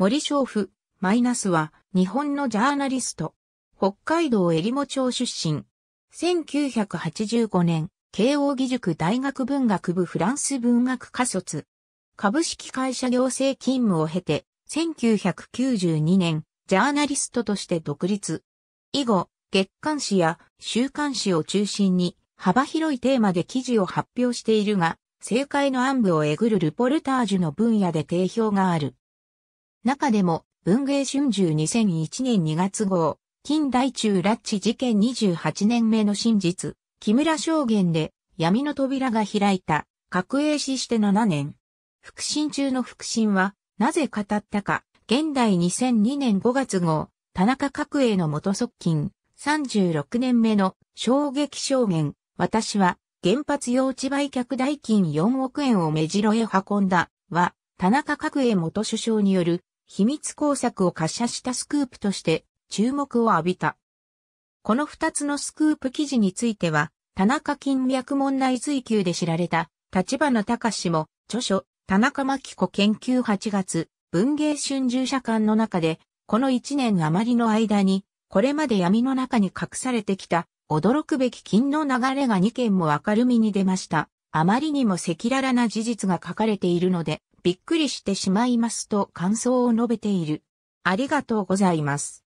森昌夫、マイナスは日本のジャーナリスト。北海道襟裳町出身。1985年、慶応義塾大学文学部フランス文学科卒。株式会社行政勤務を経て、1992年、ジャーナリストとして独立。以後、月刊誌や週刊誌を中心に幅広いテーマで記事を発表しているが、政界の暗部をえぐるルポルタージュの分野で定評がある。中でも、文芸春秋2001年2月号、近代中拉致事件28年目の真実、木村証言で闇の扉が開いた、核英死して7年。腹心中の腹心は、なぜ語ったか、現代2002年5月号、田中角栄の元側近、36年目の衝撃証言、私は、原発用地売却代金4億円を目白へ運んだ、は、田中角栄元首相による秘密工作を滑車したスクープとして注目を浴びた。この二つのスクープ記事については、田中金脈問題追求で知られた、立花隆も、著書、田中真子研究8月、文芸春秋社館の中で、この一年余りの間に、これまで闇の中に隠されてきた、驚くべき金の流れが2件も明るみに出ました。あまりにも赤裸々な事実が書かれているので、びっくりしてしまいますと感想を述べている。ありがとうございます。